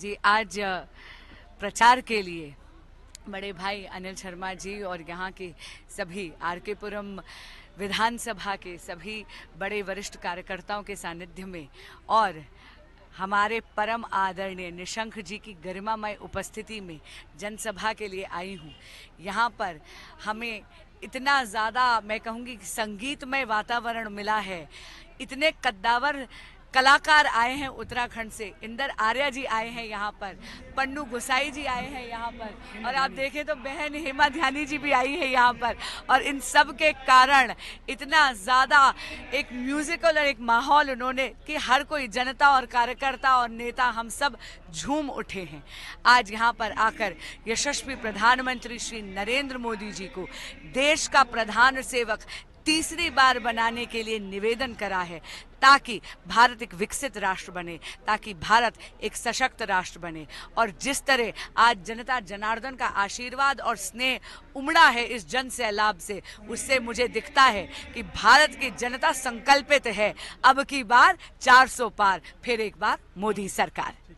जी आज प्रचार के लिए बड़े भाई अनिल शर्मा जी और यहाँ के सभी आर के पुरम विधानसभा के सभी बड़े वरिष्ठ कार्यकर्ताओं के सानिध्य में और हमारे परम आदरणीय निशंक जी की गरिमामय उपस्थिति में जनसभा के लिए आई हूँ यहाँ पर हमें इतना ज़्यादा मैं कहूँगी संगीतमय वातावरण मिला है इतने कद्दावर कलाकार आए हैं उत्तराखंड से इंदर आर्या जी आए हैं यहाँ पर पन्नू गुसाई जी आए हैं यहाँ पर और आप देखें तो बहन हेमा ध्यानी जी भी आई है यहाँ पर और इन सब के कारण इतना ज़्यादा एक म्यूज़िकल और एक माहौल उन्होंने कि हर कोई जनता और कार्यकर्ता और नेता हम सब झूम उठे हैं आज यहाँ पर आकर यशस्वी प्रधानमंत्री श्री नरेंद्र मोदी जी को देश का प्रधान सेवक तीसरी बार बनाने के लिए निवेदन करा है ताकि भारत एक विकसित राष्ट्र बने ताकि भारत एक सशक्त राष्ट्र बने और जिस तरह आज जनता जनार्दन का आशीर्वाद और स्नेह उमड़ा है इस जन सैलाब से उससे मुझे दिखता है कि भारत की जनता संकल्पित है अब की बार 400 पार फिर एक बार मोदी सरकार